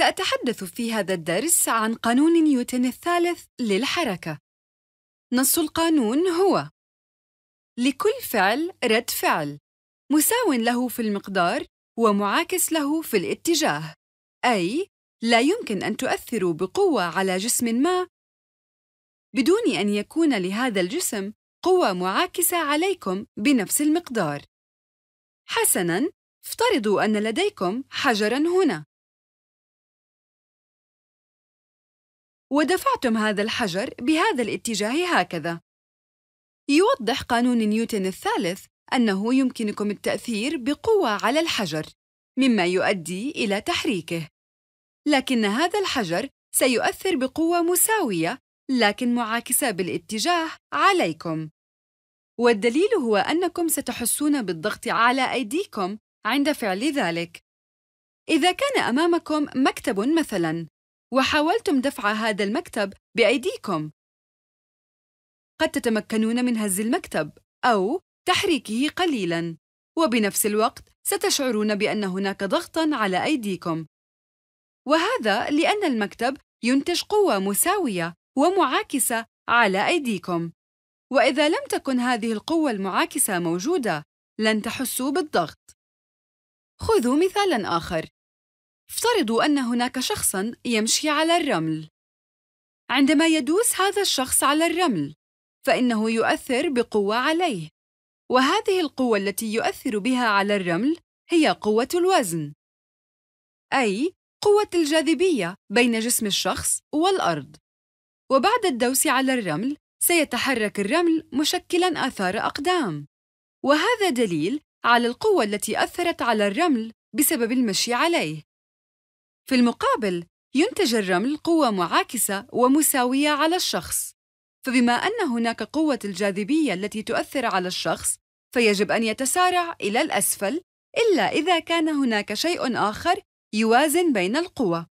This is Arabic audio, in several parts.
سأتحدث في هذا الدرس عن قانون نيوتن الثالث للحركة. نص القانون هو: لكل فعل رد فعل، مساو له في المقدار ومعاكس له في الاتجاه، أي لا يمكن أن تؤثروا بقوة على جسم ما بدون أن يكون لهذا الجسم قوة معاكسة عليكم بنفس المقدار. حسناً، افترضوا أن لديكم حجراً هنا. ودفعتم هذا الحجر بهذا الاتجاه هكذا يوضح قانون نيوتن الثالث أنه يمكنكم التأثير بقوة على الحجر مما يؤدي إلى تحريكه لكن هذا الحجر سيؤثر بقوة مساوية لكن معاكسة بالاتجاه عليكم والدليل هو أنكم ستحسون بالضغط على أيديكم عند فعل ذلك إذا كان أمامكم مكتب مثلاً وحاولتم دفع هذا المكتب بأيديكم قد تتمكنون من هز المكتب أو تحريكه قليلاً وبنفس الوقت ستشعرون بأن هناك ضغطاً على أيديكم وهذا لأن المكتب ينتج قوة مساوية ومعاكسة على أيديكم وإذا لم تكن هذه القوة المعاكسة موجودة لن تحسوا بالضغط خذوا مثالاً آخر افترضوا أن هناك شخصاً يمشي على الرمل. عندما يدوس هذا الشخص على الرمل، فإنه يؤثر بقوة عليه. وهذه القوة التي يؤثر بها على الرمل هي قوة الوزن، أي قوة الجاذبية بين جسم الشخص والأرض. وبعد الدوس على الرمل، سيتحرك الرمل مشكلاً آثار أقدام. وهذا دليل على القوة التي أثرت على الرمل بسبب المشي عليه. في المقابل ينتج الرمل قوة معاكسة ومساوية على الشخص فبما أن هناك قوة الجاذبية التي تؤثر على الشخص فيجب أن يتسارع إلى الأسفل إلا إذا كان هناك شيء آخر يوازن بين القوى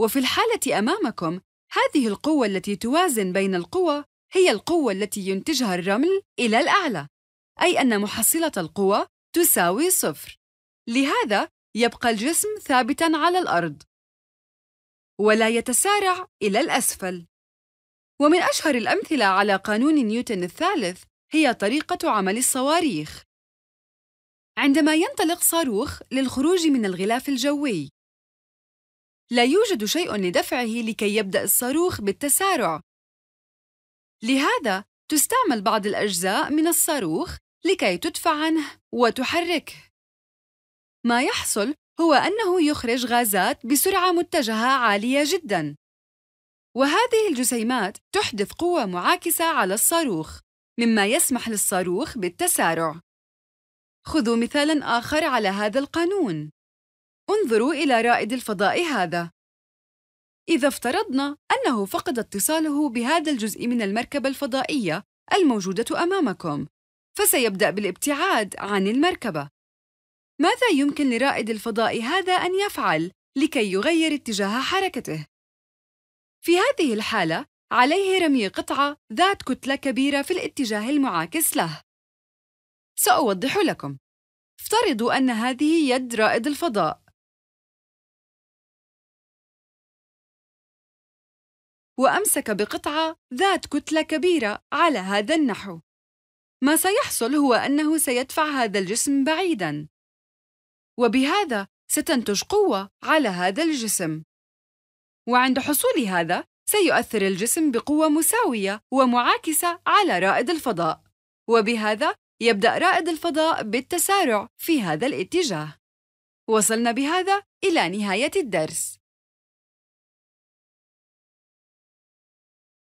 وفي الحالة أمامكم هذه القوة التي توازن بين القوى هي القوة التي ينتجها الرمل إلى الأعلى أي أن محصلة القوى تساوي صفر لهذا يبقى الجسم ثابتاً على الأرض ولا يتسارع إلى الأسفل ومن أشهر الأمثلة على قانون نيوتن الثالث هي طريقة عمل الصواريخ عندما ينطلق صاروخ للخروج من الغلاف الجوي لا يوجد شيء لدفعه لكي يبدأ الصاروخ بالتسارع لهذا تستعمل بعض الأجزاء من الصاروخ لكي تدفع عنه وتحركه ما يحصل هو أنه يخرج غازات بسرعة متجهة عالية جداً، وهذه الجسيمات تحدث قوة معاكسة على الصاروخ، مما يسمح للصاروخ بالتسارع. خذوا مثالاً آخر على هذا القانون. انظروا إلى رائد الفضاء هذا. إذا افترضنا أنه فقد اتصاله بهذا الجزء من المركبة الفضائية الموجودة أمامكم، فسيبدأ بالابتعاد عن المركبة. ماذا يمكن لرائد الفضاء هذا أن يفعل لكي يغير اتجاه حركته؟ في هذه الحالة، عليه رمي قطعة ذات كتلة كبيرة في الاتجاه المعاكس له. سأوضح لكم. افترضوا أن هذه يد رائد الفضاء. وأمسك بقطعة ذات كتلة كبيرة على هذا النحو. ما سيحصل هو أنه سيدفع هذا الجسم بعيداً، وبهذا ستنتج قوة على هذا الجسم وعند حصول هذا سيؤثر الجسم بقوة مساوية ومعاكسة على رائد الفضاء وبهذا يبدأ رائد الفضاء بالتسارع في هذا الاتجاه وصلنا بهذا إلى نهاية الدرس